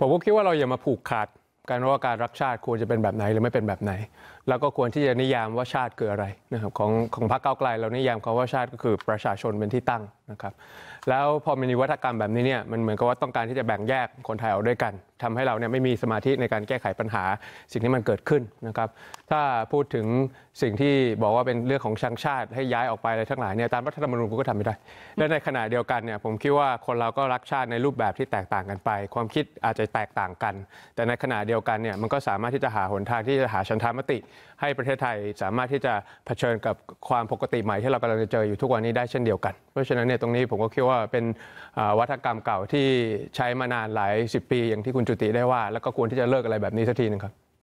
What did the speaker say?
ผมก็คิดว่าเราอย่ามาผูกขาดกัรว่าการรักชาติควรจะเป็นแบบไหนหรือไม่เป็นแบบไหน แล้วก็ควรที่จะนิยามว่าชาติคืออะไรนะครับของของพรรคเก้าไกลเรานิยามคำว่าชาติก็คือประชาชนเป็นที่ตั้งนะครับแล้วพอมีนวัฒกรรมแบบนี้เนี่ยมันเหมือนกับว่าต้องการที่จะแบ่งแยกคนไทยออกด้วยกัน ทำให้เราเนี่ยไม่มีสมาธิในการแก้ไขปัญหาสิ่งที่มันเกิดขึ้นนะครับถ้าพูดถึงสิ่งที่บอกว่าเป็นเรื่องของชังชาติ ให้ย้ายออกไปอะไรทั้งหลายเนี่ยตามรัฐธรรมนูญก็ทำไม่ได้ และในขณะเดียวกันเนี่ยผมคิดว่าคนเราก็รักชาติในรูปแบบที่แตกต่างกันไป ความคิดอาจจะแตกต่างกัน แต่ในขณะเดียวกันเนี่ยมันก็สามารถที่จะหาหนทางที่จะหาชันธามติ ให้ประเทศไทยสามารถที่จะเผชิญกับความปกติใหม่ ที่เรากำลังจะเจออยู่ทุกวันนี้ได้เช่นเดียวกันเพราะฉะนั้นเนี่ยตรงนี้ผมก็คิดว่าเป็นวัฒกรรมเก่าที่ใช้มานานหลายสิบปีอย่างที่คุณจุติได้ว่า แล้วก็ควรที่จะเลิกอะไรแบบนี้สักทีนึงครับ